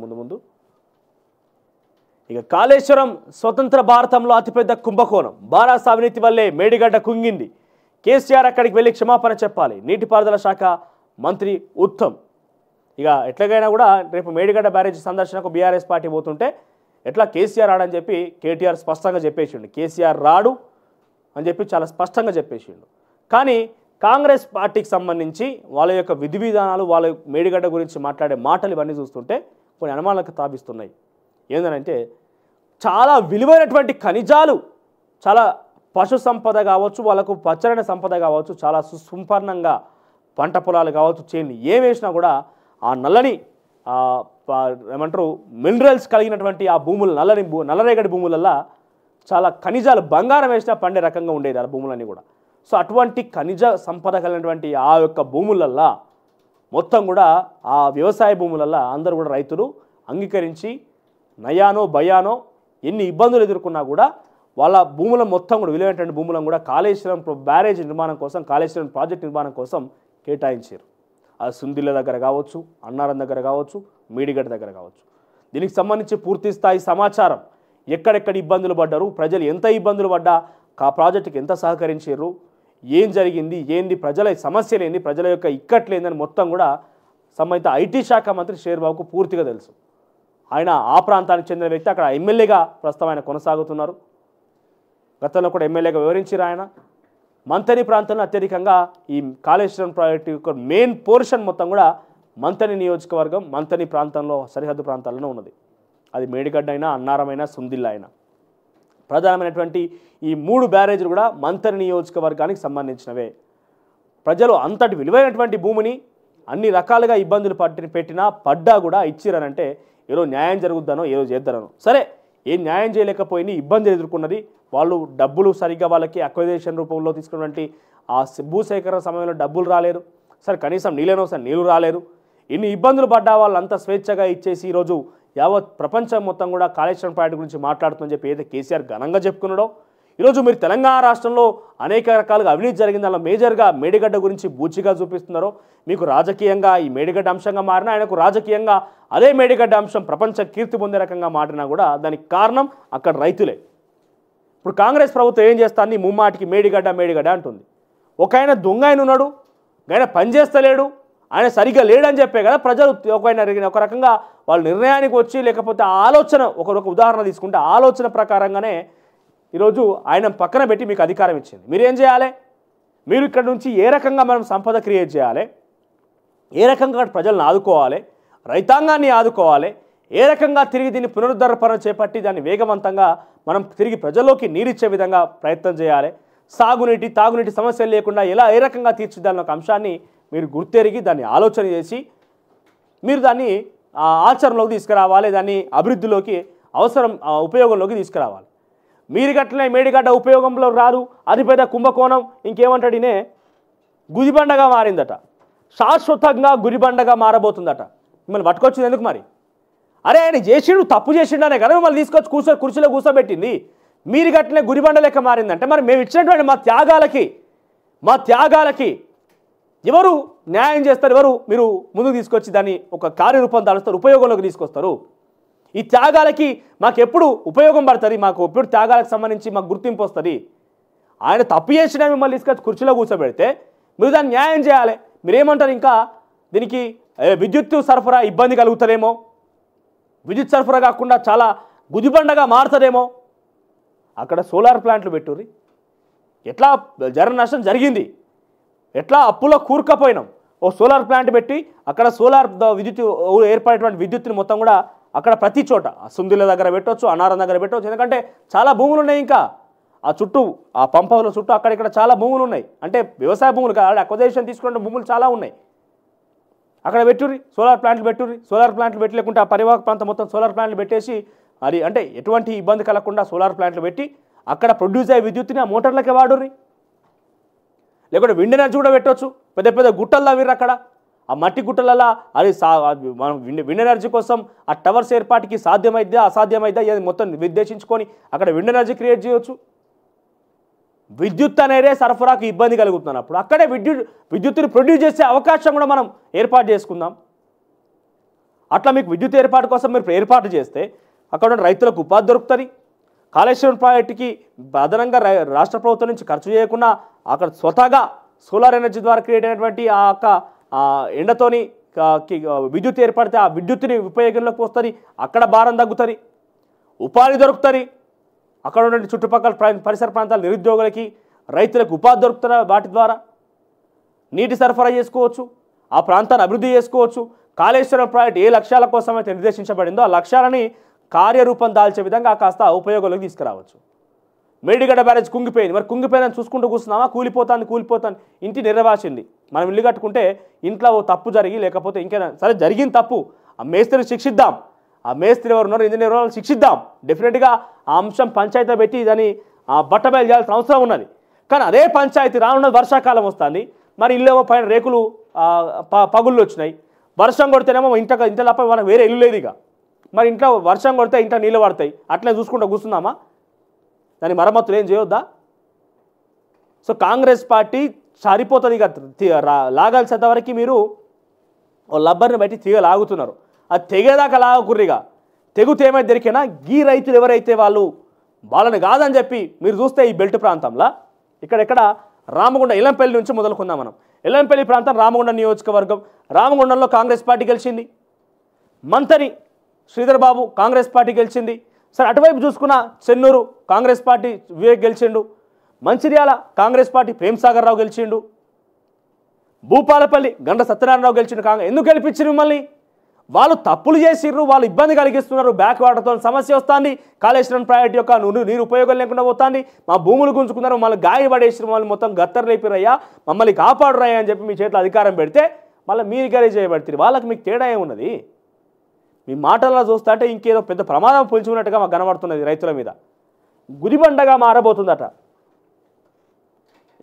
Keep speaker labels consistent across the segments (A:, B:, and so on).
A: ముందు ముందు ఇక కాళేశ్వరం స్వతంత్ర భారతంలో అతిపెద్ద కుంభకోణం బారాస్ సావినీతి వల్లే మేడిగడ్డ కుంగింది కేసీఆర్ అక్కడికి వెళ్ళి క్షమాపణ చెప్పాలి నీటిపారుదల శాఖ మంత్రి ఉత్తమ్ ఇక ఎట్లాగైనా కూడా రేపు మేడిగడ్డ బ్యారేజ్ సందర్శనకు బీఆర్ఎస్ పార్టీ పోతుంటే ఎట్లా కేసీఆర్ రాడని చెప్పి కేటీఆర్ స్పష్టంగా చెప్పేసిండు కేసీఆర్ రాడు అని చెప్పి చాలా స్పష్టంగా చెప్పేసిండు కానీ కాంగ్రెస్ పార్టీకి సంబంధించి వాళ్ళ యొక్క విధి విధానాలు వాళ్ళ మేడిగడ్డ గురించి మాట్లాడే మాటలు ఇవన్నీ చూస్తుంటే కొన్ని అనుమానాలకు తాపిస్తున్నాయి ఏంటంటే చాలా విలువైనటువంటి ఖనిజాలు చాలా పశు సంపద కావచ్చు వాళ్ళకు పచ్చరణ సంపద కావచ్చు చాలా సుసంపన్నంగా పంట పొలాలు కావచ్చు చేయండి ఏం వేసినా కూడా ఆ నల్లని ఏమంటారు మినరల్స్ కలిగినటువంటి ఆ భూములు నల్లని భూ నల్లరేగడి భూములల్లా చాలా ఖనిజాలు బంగారం వేసినా పండే రకంగా ఉండేది ఆ భూములన్నీ కూడా సో అటువంటి ఖనిజ సంపద కలిగినటువంటి ఆ యొక్క భూములల్లా మొత్తం కూడా ఆ వ్యవసాయ భూములల్లో అందరూ కూడా రైతులు అంగీకరించి నయానో భయానో ఎన్ని ఇబ్బందులు ఎదుర్కొన్నా కూడా వాళ్ళ భూముల మొత్తం కూడా విలువైనటువంటి భూములను కూడా కాళేశ్వరం బ్యారేజ్ నిర్మాణం కోసం కాళేశ్వరం ప్రాజెక్ట్ నిర్మాణం కోసం కేటాయించారు అది సుందిల్ల దగ్గర కావచ్చు అన్నారం దగ్గర కావచ్చు మీడిగడ్డ దగ్గర కావచ్చు దీనికి సంబంధించి పూర్తి స్థాయి సమాచారం ఎక్కడెక్కడ ఇబ్బందులు పడ్డారు ప్రజలు ఎంత ఇబ్బందులు పడ్డా ఆ ప్రాజెక్టుకి ఎంత సహకరించారు ఏం జరిగింది ఏంది ప్రజల ఏంది ప్రజల యొక్క ఇక్కట్లేందని మొత్తం కూడా సంబంధిత ఐటీ శాఖ మంత్రి షేర్బాబుకు పూర్తిగా తెలుసు ఆయన ఆ ప్రాంతానికి చెందిన వ్యక్తి అక్కడ ఎమ్మెల్యేగా ప్రస్తుతం ఆయన కొనసాగుతున్నారు గతంలో కూడా ఎమ్మెల్యేగా వివరించారు ఆయన మంతని ప్రాంతంలో అత్యధికంగా ఈ కాళేశ్వరం ప్రాజెక్టు యొక్క మెయిన్ పోర్షన్ మొత్తం కూడా మంతని నియోజకవర్గం మంతని ప్రాంతంలో సరిహద్దు ప్రాంతాల్లో ఉన్నది అది మేడిగడ్డ అయినా అన్నారమైనా సుందిల్లా అయినా ప్రధానమైనటువంటి ఈ మూడు బ్యారేజీలు కూడా మంత్రి నియోజకవర్గానికి సంబంధించినవే ప్రజలు అంతటి విలువైనటువంటి భూమిని అన్ని రకాలుగా ఇబ్బందులు పట్టి పెట్టినా పడ్డా కూడా ఇచ్చిరనంటే ఏదో న్యాయం జరుగుద్దానో ఏదో చేద్దరనో సరే ఏం న్యాయం చేయలేకపోయినా ఇబ్బందులు ఎదుర్కొన్నది వాళ్ళు డబ్బులు సరిగ్గా వాళ్ళకి అక్వైజేషన్ రూపంలో తీసుకున్నటువంటి ఆ భూసేకరణ సమయంలో డబ్బులు రాలేరు సరే కనీసం నీళ్ళనో సరే నీళ్ళు రాలేరు ఇన్ని ఇబ్బందులు పడ్డా వాళ్ళంతా స్వేచ్ఛగా ఇచ్చేసి ఈరోజు యావత్ ప్రపంచం మొత్తం కూడా కాళేశ్వరం ప్రాజెక్ట్ గురించి మాట్లాడుతుందని చెప్పి ఏదైతే కేసీఆర్ ఘనంగా చెప్పుకున్నాడో ఈరోజు మీరు తెలంగాణ రాష్ట్రంలో అనేక రకాలుగా అవినీతి జరిగింది అలా మేజర్గా మేడిగడ్డ గురించి బూచిగా చూపిస్తున్నారో మీకు రాజకీయంగా ఈ మేడిగడ్డ అంశంగా మారిన ఆయనకు రాజకీయంగా అదే మేడిగడ్డ అంశం ప్రపంచ కీర్తి పొందే రకంగా మారినా కూడా దానికి కారణం అక్కడ రైతులే ఇప్పుడు కాంగ్రెస్ ప్రభుత్వం ఏం చేస్తాను ముమ్మాటికి మేడిగడ్డ మేడిగడ్డ అంటుంది ఒక ఆయన దొంగ ఆయన ఉన్నాడు ఆయన పనిచేస్తలేడు ఆయన సరిగ్గా లేడని చెప్పే కదా ప్రజలు ఒకైనా ఒక రకంగా వాళ్ళు నిర్ణయానికి వచ్చి లేకపోతే ఆలోచన ఒకరొక ఉదాహరణ తీసుకుంటే ఆలోచన ప్రకారంగానే ఈరోజు ఆయన పక్కన పెట్టి మీకు అధికారం ఇచ్చింది మీరేం చేయాలి మీరు ఇక్కడ నుంచి ఏ రకంగా మనం సంపద క్రియేట్ చేయాలి ఏ రకంగా ప్రజలను ఆదుకోవాలి రైతాంగాన్ని ఆదుకోవాలి ఏ రకంగా తిరిగి దీన్ని పునరుద్ధరణ చేపట్టి దాన్ని వేగవంతంగా మనం తిరిగి ప్రజల్లోకి నీరిచ్చే విధంగా ప్రయత్నం చేయాలి సాగునీటి తాగునీటి సమస్యలు లేకుండా ఎలా ఏ రకంగా తీర్చిదాలని ఒక అంశాన్ని మీరు గుర్తెరిగి దాన్ని ఆలోచన చేసి మీరు దాన్ని ఆచరణలోకి తీసుకురావాలి దాన్ని అభివృద్ధిలోకి అవసరం ఉపయోగంలోకి తీసుకురావాలి మీరు గట్లనే మేడిగడ్డ ఉపయోగంలో రాదు అది పెద్ద కుంభకోణం ఇంకేమంటాడినే గుదిబండగా మారిందట శాశ్వతంగా గురిబండగా మారబోతుందట మిమ్మల్ని పట్టుకొచ్చింది ఎందుకు మరి అరే ఆయన చేసిండు తప్పు అనే కదా మిమ్మల్ని తీసుకొచ్చి కూర్చో కుర్చీలో కూర్చోబెట్టింది మీరు గట్లనే గురిబండ లెక్క మారిందంటే మరి మేము ఇచ్చినటువంటి మా త్యాగాలకి మా త్యాగాలకి ఎవరు న్యాయం చేస్తారు ఎవరు మీరు ముందుకు తీసుకొచ్చి దాన్ని ఒక కార్యరూపం దాలుస్తారు ఉపయోగంలోకి తీసుకొస్తారు ఈ త్యాగాలకి మాకు ఎప్పుడు ఉపయోగం పడుతుంది మాకు ఎప్పుడు త్యాగాలకు సంబంధించి మాకు గుర్తింపు వస్తుంది ఆయన తప్పు చేసిన మిమ్మల్ని తీసుకొచ్చి కుర్చీలో కూర్చోబెడితే మీరు దాన్ని న్యాయం చేయాలి మీరేమంటారు ఇంకా దీనికి విద్యుత్ సరఫరా ఇబ్బంది కలుగుతారేమో విద్యుత్ సరఫరా కాకుండా చాలా గుదిబండగా మారుతుందేమో అక్కడ సోలార్ ప్లాంట్లు పెట్టుర్రి ఎట్లా జర నష్టం జరిగింది ఎట్లా అప్పులో కూరుకపోయినాం ఓ సోలార్ ప్లాంట్ పెట్టి అక్కడ సోలార్ విద్యుత్ ఏర్పడేటువంటి విద్యుత్ని మొత్తం కూడా అక్కడ ప్రతి చోట సుందిల దగ్గర పెట్టవచ్చు అనారం దగ్గర పెట్టవచ్చు ఎందుకంటే చాలా భూములు ఉన్నాయి ఇంకా ఆ చుట్టూ ఆ పంప్ హౌస్ల చుట్టూ అక్కడ ఇక్కడ చాలా భూములు ఉన్నాయి అంటే వ్యవసాయ భూములు కాదు అక్వజేషన్ తీసుకునే భూములు చాలా ఉన్నాయి అక్కడ పెట్టుర్రి సోలార్ ప్లాంట్లు పెట్టుర్రి సోలార్ ప్లాంట్లు పెట్టలేకుంటే ఆ పరివాహక ప్రాంతం మొత్తం సోలార్ ప్లాంట్లు పెట్టేసి అది అంటే ఎటువంటి ఇబ్బంది కలగకుండా సోలార్ ప్లాంట్లు పెట్టి అక్కడ ప్రొడ్యూస్ అయ్యే విద్యుత్ని ఆ మోటార్లకే వాడుర్రి లేకుంటే విండి ఎనర్జీ కూడా పెట్టవచ్చు పెద్ద పెద్ద గుట్టల్లో వీరు అక్కడ ఆ మట్టి గుట్టలలో అది సా మనం విండి విండ్ ఎనర్జీ కోసం ఆ టవర్స్ ఏర్పాటుకి సాధ్యమైద్దా అసాధ్యమైద్దా ఇది మొత్తం నిర్దేశించుకొని అక్కడ విండ్ ఎనర్జీ క్రియేట్ చేయవచ్చు విద్యుత్ అనేదే సరఫరాకు ఇబ్బంది కలుగుతున్నప్పుడు అక్కడే విద్యుత్ విద్యుత్తుని ప్రొడ్యూస్ చేసే అవకాశం కూడా మనం ఏర్పాటు చేసుకుందాం అట్లా మీకు విద్యుత్ ఏర్పాటు కోసం మీరు ఏర్పాటు చేస్తే అక్కడ రైతులకు ఉపాధి దొరుకుతుంది కాళేశ్వరం ప్రాజెక్టుకి అదనంగా రాష్ట్ర ప్రభుత్వం నుంచి ఖర్చు చేయకుండా అక్కడ స్వతహాగా సోలార్ ఎనర్జీ ద్వారా క్రియేట్ అయినటువంటి ఆ యొక్క ఎండతోని విద్యుత్ ఏర్పడితే ఆ విద్యుత్ని ఉపయోగంలోకి వస్తుంది అక్కడ భారం తగ్గుతుంది ఉపాధి దొరుకుతుంది అక్కడ ఉన్న చుట్టుపక్కల పరిసర ప్రాంతాల నిరుద్యోగులకి రైతులకు ఉపాధి దొరుకుతున్న వాటి ద్వారా నీటి సరఫరా చేసుకోవచ్చు ఆ ప్రాంతాన్ని అభివృద్ధి చేసుకోవచ్చు కాళేశ్వరం ప్రాజెక్ట్ ఏ లక్ష్యాల కోసం అయితే నిర్దేశించబడిందో ఆ లక్ష్యాలని కార్యరూపం దాల్చే విధంగా కాస్త ఉపయోగంలోకి తీసుకురావచ్చు మేడిగడ్డ బ్యారేజ్ కుంగిపోయింది మరి కుంగిపోయిన చూసుకుంటూ కూర్చున్నామా కూలిపోతాను కూలిపోతాను ఇంటి నిర్వాసింది మనం ఇల్లు కట్టుకుంటే ఇంట్లో ఓ తప్పు జరిగి లేకపోతే ఇంకేనా సరే జరిగింది తప్పు ఆ మేస్త్రిని శిక్షిద్దాం ఆ మేస్త్రి ఎవరు ఉన్నారు ఇంజనీర్ వాళ్ళని శిక్షిద్దాం డెఫినెట్గా ఆ అంశం పంచాయతీ పెట్టి దాన్ని బట్టబయలు చేయాల్సిన అవసరం ఉన్నది కానీ అదే పంచాయతీ రానున్నది వర్షాకాలం వస్తుంది మరి ఇల్లేమో పైన రేకులు పగుళ్ళు వచ్చినాయి వర్షం కొడితేనేమో ఇంట ఇంటలపై మనకు వేరే ఇల్లు లేదు ఇక మరి ఇంట్లో వర్షం కొడితే ఇంట్లో నీళ్ళు పడతాయి అట్లే చూసుకుంటూ కూర్చుందామా దాని మరమ్మతులు ఏం చేయొద్దా సో కాంగ్రెస్ పార్టీ సారిపోతుంది ఇక లాగాల్సినంత వరకు మీరు లబ్బర్ని బట్టి తీగ లాగుతున్నారు అది తెగేదాకా లాగకుర్రిగా తెగుతే ఏమైతే దొరికినా గీ రైతులు ఎవరైతే వాళ్ళు వాళ్ళని కాదని చెప్పి మీరు చూస్తే ఈ బెల్ట్ ప్రాంతంలో ఇక్కడెక్కడ రామగుండ ఇలంపల్లి నుంచి మొదలుకుందాం మనం ఇలంపల్లి ప్రాంతం రామగుండ నియోజకవర్గం రామగుండంలో కాంగ్రెస్ పార్టీ గెలిచింది మంత్రి శ్రీధర్ బాబు కాంగ్రెస్ పార్టీ గెలిచింది సరే అటువైపు చూసుకున్న చెన్నూరు కాంగ్రెస్ పార్టీ వివేక్ గెలిచిండు మంచిర్యాల కాంగ్రెస్ పార్టీ ప్రేమ్సాగర్ రావు గెలిచిండు భూపాలపల్లి గండ సత్యనారాయణరావు గెలిచిండు కాంగ్రెస్ ఎందుకు గెలిపించారు మిమ్మల్ని వాళ్ళు తప్పులు చేసిర్రు వాళ్ళు ఇబ్బంది కలిగిస్తున్నారు బ్యాక్ వాటర్తో సమస్య వస్తుంది కాళేశ్వరం ప్రాజెక్ట్ యొక్క నువ్వు నీరు ఉపయోగం లేకుండా పోతుంది మా భూములు గుంజుకున్నారు మమ్మల్ని గాయపడేసి మమ్మల్ని మొత్తం గత్తర్ లేపిరయ్యా మమ్మల్ని కాపాడురయ్యా అని చెప్పి మీ చేతిలో అధికారం పెడితే మళ్ళీ మీరు గరీ చేయబడితే వాళ్ళకి మీకు తేడా ఏమున్నది మీ మాటల్లో చూస్తా అంటే ఇంకేదో పెద్ద ప్రమాదం పొంచుకున్నట్టుగా మాకు కనబడుతున్నది రైతుల మీద గురిబండగా మారబోతుందట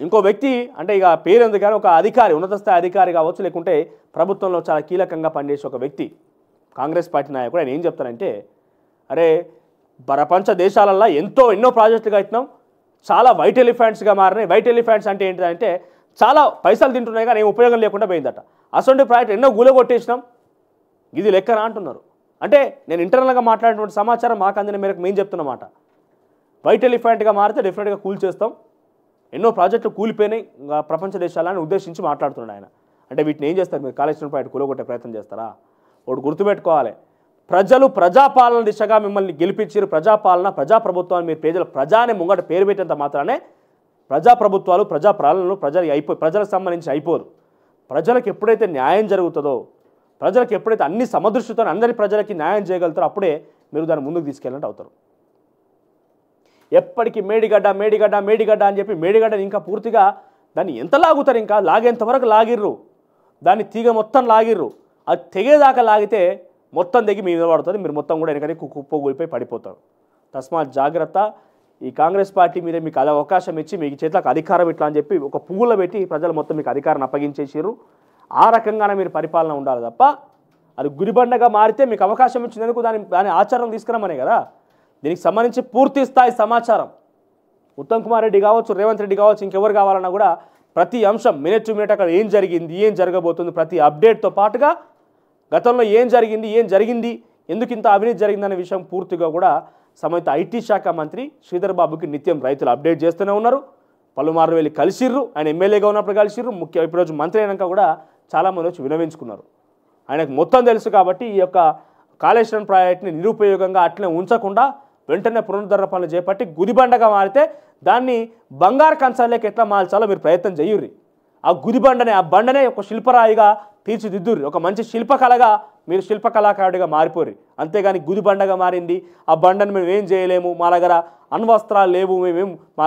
A: ఇంకో వ్యక్తి అంటే ఇక పేరెందు కానీ ఒక అధికారి ఉన్నత స్థాయి అధికారి కావచ్చు లేకుంటే ప్రభుత్వంలో చాలా కీలకంగా పనిచేసే ఒక వ్యక్తి కాంగ్రెస్ పార్టీ నాయకుడు ఆయన ఏం చెప్తానంటే అరే ప్రపంచ దేశాలల్లో ఎంతో ఎన్నో ప్రాజెక్టులు ఇచ్చినాం చాలా వైట్ ఎలిఫెంట్స్గా మారినాయి వైట్ ఎలిఫెంట్స్ అంటే ఏంటంటే చాలా పైసలు తింటున్నాయి కానీ ఉపయోగం లేకుండా పోయిందట అసొంటి ప్రాజెక్ట్ ఎన్నో గూలగొట్టేసినాం ఇది లెక్కన అంటున్నారు అంటే నేను ఇంటర్నల్గా మాట్లాడినటువంటి సమాచారం మాకు అందిన మేరకు మేము చెప్తున్నమాట బయట ఎలిఫెంట్గా మారితే డెఫినెట్గా కూల్ చేస్తాం ఎన్నో ప్రాజెక్టులు కూలిపోయినాయి ప్రపంచ దేశాలని ఉద్దేశించి మాట్లాడుతున్నాడు ఆయన అంటే వీటిని ఏం చేస్తారు మీరు కాలేజ్ పాయింట్ కూలగొట్టే ప్రయత్నం చేస్తారా ఒకటి గుర్తుపెట్టుకోవాలి ప్రజలు ప్రజాపాలన దిశగా మిమ్మల్ని గెలిపించారు ప్రజాపాలన ప్రజాప్రభుత్వాన్ని మీరు ప్రజల ప్రజానే ముంగట పేరు పెట్టేంత మాత్రానే ప్రజాప్రభుత్వాలు ప్రజాపాలనలు ప్రజలు అయిపో ప్రజలకు సంబంధించి అయిపోరు ప్రజలకు ఎప్పుడైతే న్యాయం జరుగుతుందో ప్రజలకు ఎప్పుడైతే అన్ని సమదృష్టితో అందరి ప్రజలకి న్యాయం చేయగలుగుతారో అప్పుడే మీరు దాన్ని ముందుకు తీసుకెళ్ళినట్టు అవుతారు ఎప్పటికీ మేడిగడ్డ మేడిగడ్డ మేడిగడ్డ అని చెప్పి మేడిగడ్డని ఇంకా పూర్తిగా దాన్ని ఎంత లాగుతారు ఇంకా లాగేంతవరకు లాగిర్రు దాన్ని తీగ మొత్తం లాగిర్రు అది తెగేదాకా లాగితే మొత్తం దిగి మీ మీద పడుతుంది మీరు మొత్తం కూడా వెనకనే కుప్పగూలిపోయి పడిపోతారు తస్మాత్ జాగ్రత్త ఈ కాంగ్రెస్ పార్టీ మీద మీకు అలా అవకాశం ఇచ్చి మీకు చేతులకు అధికారం ఇట్లా అని చెప్పి ఒక పువ్వులో పెట్టి ప్రజలు మొత్తం మీకు అధికారాన్ని అప్పగించేసారు ఆ రకంగానే మీరు పరిపాలన ఉండాలి తప్ప అది గురిబండగా మారితే మీకు అవకాశం ఇచ్చినందుకు దాని దాని ఆచారం తీసుకురామనే కదా దీనికి సంబంధించి పూర్తి స్థాయి సమాచారం ఉత్తమ్ కుమార్ రెడ్డి కావచ్చు రేవంత్ రెడ్డి కావచ్చు ఇంకెవరు కావాలన్నా కూడా ప్రతి అంశం మినిట్ టు మినిట్ అక్కడ ఏం జరిగింది ఏం జరగబోతుంది ప్రతి అప్డేట్తో పాటుగా గతంలో ఏం జరిగింది ఏం జరిగింది ఎందుకు ఇంత అవినీతి జరిగిందనే విషయం పూర్తిగా కూడా సమేత ఐటీ శాఖ మంత్రి శ్రీధర్ బాబుకి నిత్యం రైతులు అప్డేట్ చేస్తూనే ఉన్నారు పలుమారు వెళ్ళి కలిసిర్రు ఆయన ఎమ్మెల్యేగా ఉన్నప్పుడు కలిసిర్రు ముఖ్య ఇప్పుడు మంత్రి అయినాక కూడా చాలామంది వచ్చి వినవించుకున్నారు ఆయనకు మొత్తం తెలుసు కాబట్టి ఈ యొక్క కాళేశ్వరం ప్రాజెక్టుని నిరుపయోగంగా అట్లనే ఉంచకుండా వెంటనే పునరుద్ధరణ పనులు చేపట్టి గుదిబండగా మారితే దాన్ని బంగారు కంచాలేకి ఎట్లా మార్చాలో మీరు ప్రయత్నం చేయుర్రి ఆ గుదిబండనే ఆ బండనే ఒక శిల్పరాయిగా తీర్చిదిద్దుర్రి ఒక మంచి శిల్పకళగా మీరు శిల్పకళాకారుడిగా మారిపోరు అంతేగాని గుదిబండగా మారింది ఆ బండను మేము ఏం చేయలేము మా దగ్గర అణ్వస్త్రాలు లేవు మేమేం